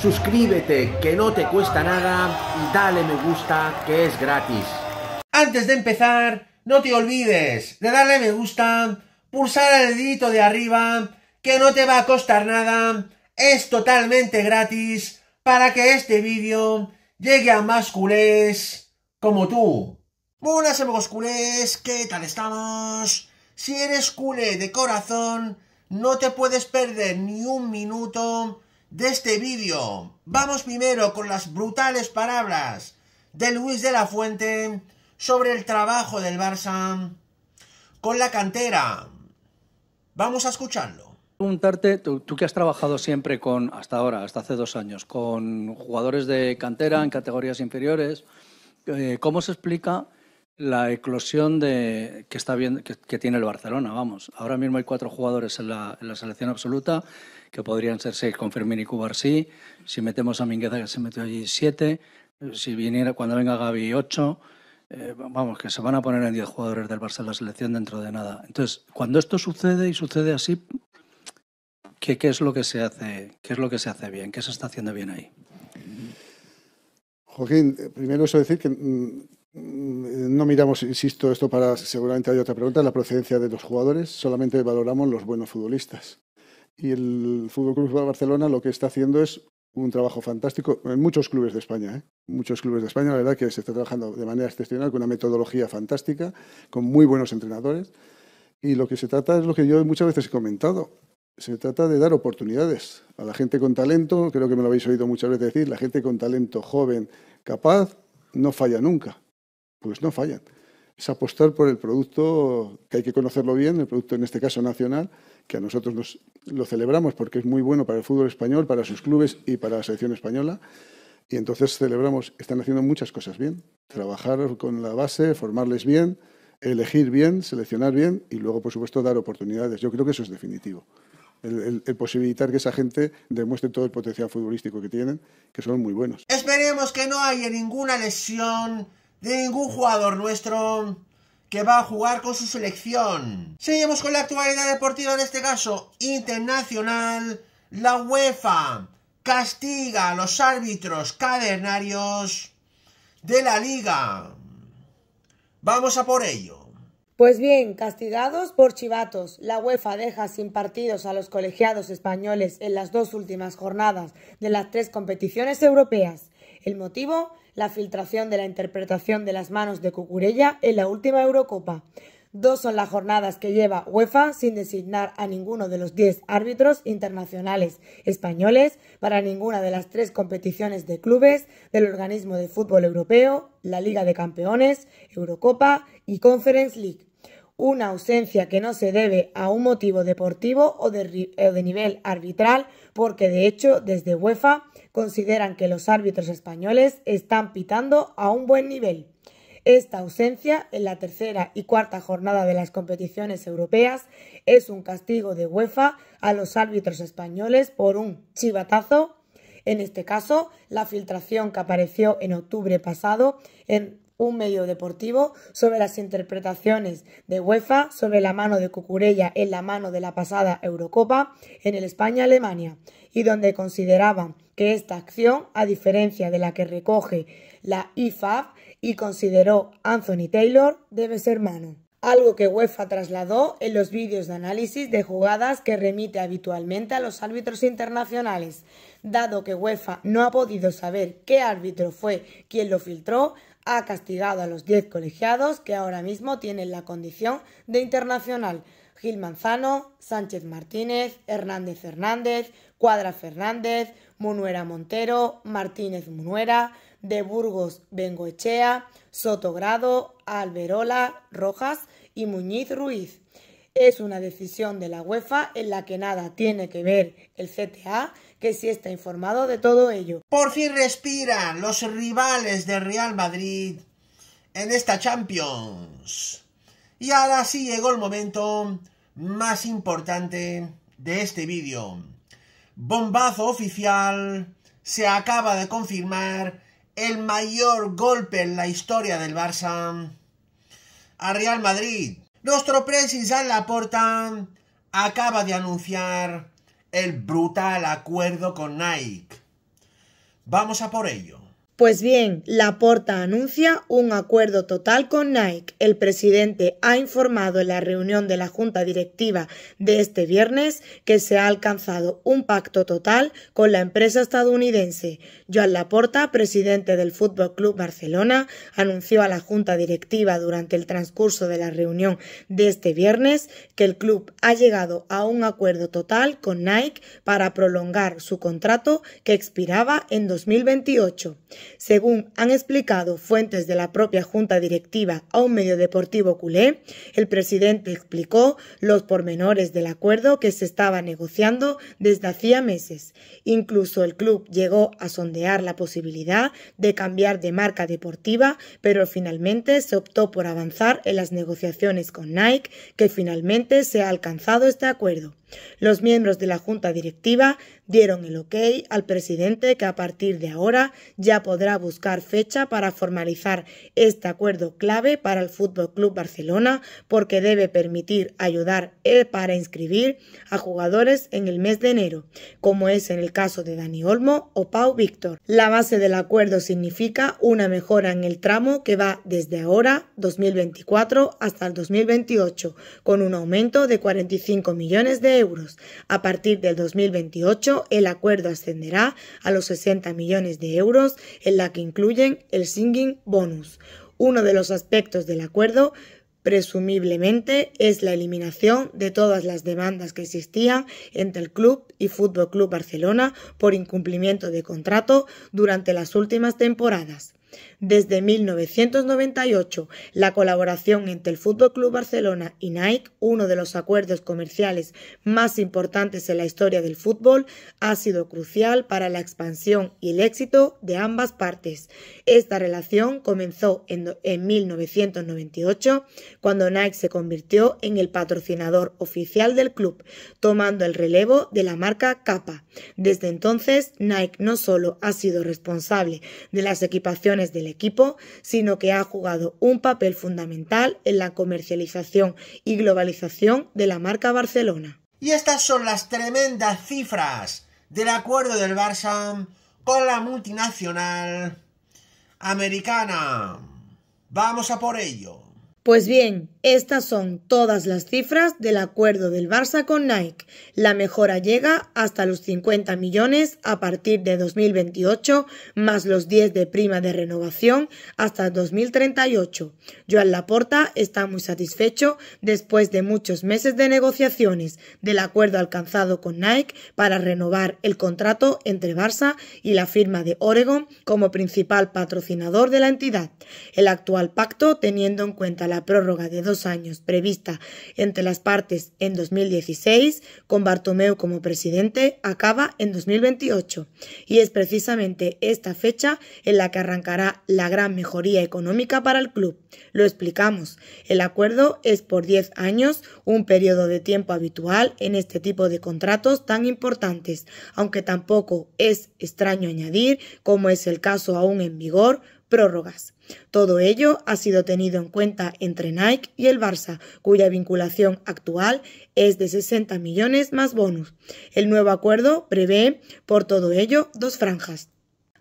suscríbete que no te cuesta nada y dale me gusta que es gratis. Antes de empezar, no te olvides de darle me gusta, pulsar el dedito de arriba, que no te va a costar nada, es totalmente gratis para que este vídeo llegue a más culés como tú. Buenas amigos culés, ¿qué tal estamos? Si eres culé de corazón, no te puedes perder ni un minuto de este vídeo. Vamos primero con las brutales palabras de Luis de la Fuente sobre el trabajo del Barça con la cantera. Vamos a escucharlo preguntarte, tú, que has trabajado siempre con, hasta ahora, hasta hace dos años, con jugadores de cantera en categorías inferiores, eh, ¿cómo se explica la eclosión de, que, está bien, que, tiene el Barcelona, vamos. Ahora mismo hay cuatro jugadores en la, selección absoluta, que podrían ser seis con Fermín y sí. Si metemos a Mingueza, que se metió allí, siete. Si viniera, cuando venga Gaby, ocho. Eh, vamos, que se van a poner en diez jugadores del Barça en la selección dentro de nada. Entonces, cuando esto sucede y sucede así, ¿qué, es lo que se hace, ¿qué es lo que se hace bien? ¿Qué se está haciendo bien ahí? Joaquín, primero eso decir que mm, Mm, no miramos, insisto, esto para seguramente hay otra pregunta, la procedencia de los jugadores, solamente valoramos los buenos futbolistas. Y el FC Club Barcelona lo que está haciendo es un trabajo fantástico en muchos clubes de España. ¿eh? Muchos clubes de España, la verdad que se está trabajando de manera excepcional, con una metodología fantástica, con muy buenos entrenadores. Y lo que se trata es lo que yo muchas veces he comentado. Se trata de dar oportunidades a la gente con talento, creo que me lo habéis oído muchas veces decir, la gente con talento joven, capaz, no falla nunca pues no fallan. Es apostar por el producto, que hay que conocerlo bien, el producto en este caso nacional, que a nosotros lo celebramos porque es muy bueno para el fútbol español, para sus clubes y para la selección española. Y entonces celebramos, están haciendo muchas cosas bien. Trabajar con la base, formarles bien, elegir bien, seleccionar bien y luego, por supuesto, dar oportunidades. Yo creo que eso es definitivo. el, posibilitar que esa gente demuestre todo el potencial futbolístico que tienen, que son muy buenos. Esperemos que no haya ninguna lesión de Ningún jugador nuestro que va a jugar con su selección. Seguimos con la actualidad deportiva, en este caso internacional. La UEFA castiga a los árbitros cadernarios de la liga. Vamos a por ello. Pues bien, castigados por chivatos, la UEFA deja sin partidos a los colegiados españoles en las dos últimas jornadas de las tres competiciones europeas. El motivo, la filtración de la interpretación de las manos de Cucurella en la última Eurocopa. Dos son las jornadas que lleva UEFA sin designar a ninguno de los diez árbitros internacionales españoles para ninguna de las tres competiciones de clubes del organismo de fútbol europeo, la Liga de Campeones, Eurocopa y Conference League. Una ausencia que no se debe a un motivo deportivo o de nivel arbitral, porque de hecho desde UEFA consideran que los árbitros españoles están pitando a un buen nivel. Esta ausencia en la tercera y cuarta jornada de las competiciones europeas es un castigo de UEFA a los árbitros españoles por un chivatazo, en este caso la filtración que apareció en octubre pasado en un medio deportivo sobre las interpretaciones de UEFA sobre la mano de Cucurella en la mano de la pasada Eurocopa en el España-Alemania y donde consideraban que esta acción, a diferencia de la que recoge la IFAB y consideró Anthony Taylor, debe ser mano. Algo que UEFA trasladó en los vídeos de análisis de jugadas que remite habitualmente a los árbitros internacionales. Dado que UEFA no ha podido saber qué árbitro fue quien lo filtró, ha castigado a los 10 colegiados que ahora mismo tienen la condición de internacional. Gil Manzano, Sánchez Martínez, Hernández Fernández, Cuadra Fernández, Munuera Montero, Martínez Munuera, de Burgos Bengoechea, Sotogrado, Alberola, Rojas y Muñiz Ruiz. Es una decisión de la UEFA en la que nada tiene que ver el CTA que sí está informado de todo ello. Por fin respiran los rivales de Real Madrid en esta Champions. Y ahora sí llegó el momento más importante de este vídeo. Bombazo oficial, se acaba de confirmar el mayor golpe en la historia del Barça a Real Madrid. Nuestro la Laporta acaba de anunciar el brutal acuerdo con Nike. Vamos a por ello. Pues bien, Laporta anuncia un acuerdo total con Nike. El presidente ha informado en la reunión de la Junta Directiva de este viernes que se ha alcanzado un pacto total con la empresa estadounidense. Joan Laporta, presidente del Fútbol Club Barcelona, anunció a la Junta Directiva durante el transcurso de la reunión de este viernes que el club ha llegado a un acuerdo total con Nike para prolongar su contrato que expiraba en 2028. Según han explicado fuentes de la propia junta directiva a un medio deportivo culé, el presidente explicó los pormenores del acuerdo que se estaba negociando desde hacía meses. Incluso el club llegó a sondear la posibilidad de cambiar de marca deportiva, pero finalmente se optó por avanzar en las negociaciones con Nike, que finalmente se ha alcanzado este acuerdo. Los miembros de la Junta Directiva dieron el ok al presidente que a partir de ahora ya podrá buscar fecha para formalizar este acuerdo clave para el Fútbol Club Barcelona porque debe permitir ayudar eh, para inscribir a jugadores en el mes de enero, como es en el caso de Dani Olmo o Pau Víctor. La base del acuerdo significa una mejora en el tramo que va desde ahora, 2024, hasta el 2028, con un aumento de 45 millones de euros a partir del 2028, el acuerdo ascenderá a los 60 millones de euros, en la que incluyen el singing bonus. Uno de los aspectos del acuerdo presumiblemente es la eliminación de todas las demandas que existían entre el club y Fútbol Club Barcelona por incumplimiento de contrato durante las últimas temporadas. Desde 1998, la colaboración entre el Fútbol Club Barcelona y Nike, uno de los acuerdos comerciales más importantes en la historia del fútbol, ha sido crucial para la expansión y el éxito de ambas partes. Esta relación comenzó en, 1998, cuando Nike se convirtió en el patrocinador oficial del club, tomando el relevo de la marca Kappa. Desde entonces, Nike no solo ha sido responsable de las equipaciones del equipo, sino que ha jugado un papel fundamental en la comercialización y globalización de la marca Barcelona. Y estas son las tremendas cifras del acuerdo del Barça con la multinacional americana. Vamos a por ello. Pues bien, estas son todas las cifras del acuerdo del Barça con Nike. La mejora llega hasta los 50 millones a partir de 2028, más los 10 de prima de renovación hasta 2038. Joan Laporta está muy satisfecho después de muchos meses de negociaciones del acuerdo alcanzado con Nike para renovar el contrato entre Barça y la firma de Oregon como principal patrocinador de la entidad. El actual pacto, teniendo en cuenta la prórroga de años, prevista entre las partes en 2016, con Bartomeu como presidente, acaba en 2028 y es precisamente esta fecha en la que arrancará la gran mejoría económica para el club. Lo explicamos. El acuerdo es por 10 años, un periodo de tiempo habitual en este tipo de contratos tan importantes, aunque tampoco es extraño añadir, como es el caso aún en vigor, prórrogas. Todo ello ha sido tenido en cuenta entre Nike y el Barça, cuya vinculación actual es de 60 millones más bonus. El nuevo acuerdo prevé, por todo ello, dos franjas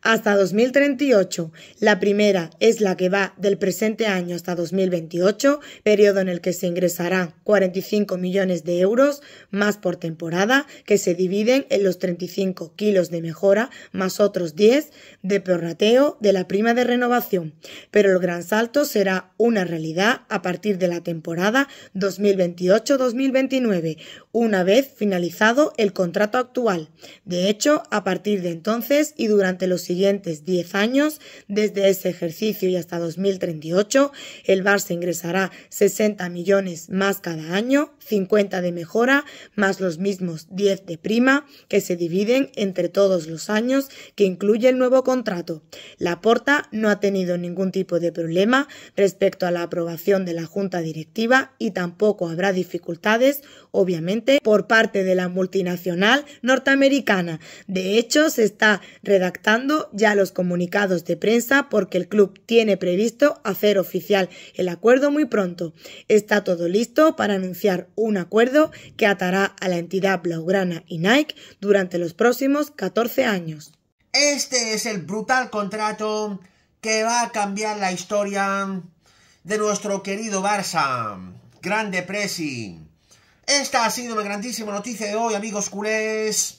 hasta 2038. La primera es la que va del presente año hasta 2028, periodo en el que se ingresarán 45 millones de euros más por temporada, que se dividen en los 35 kilos de mejora más otros 10 de prorrateo de la prima de renovación. Pero el gran salto será una realidad a partir de la temporada 2028-2029, una vez finalizado el contrato actual. De hecho, a partir de entonces y durante los siguientes 10 años, desde ese ejercicio y hasta 2038, el se ingresará 60 millones más cada año, 50 de mejora, más los mismos 10 de prima, que se dividen entre todos los años que incluye el nuevo contrato. La Porta no ha tenido ningún tipo de problema respecto a la aprobación de la Junta Directiva y tampoco habrá dificultades, obviamente, por parte de la multinacional norteamericana. De hecho, se está redactando ya los comunicados de prensa porque el club tiene previsto hacer oficial el acuerdo muy pronto. Está todo listo para anunciar un acuerdo que atará a la entidad blaugrana y Nike durante los próximos 14 años. Este es el brutal contrato que va a cambiar la historia de nuestro querido Barça. Grande Presi. Esta ha sido una grandísima noticia de hoy, amigos culés.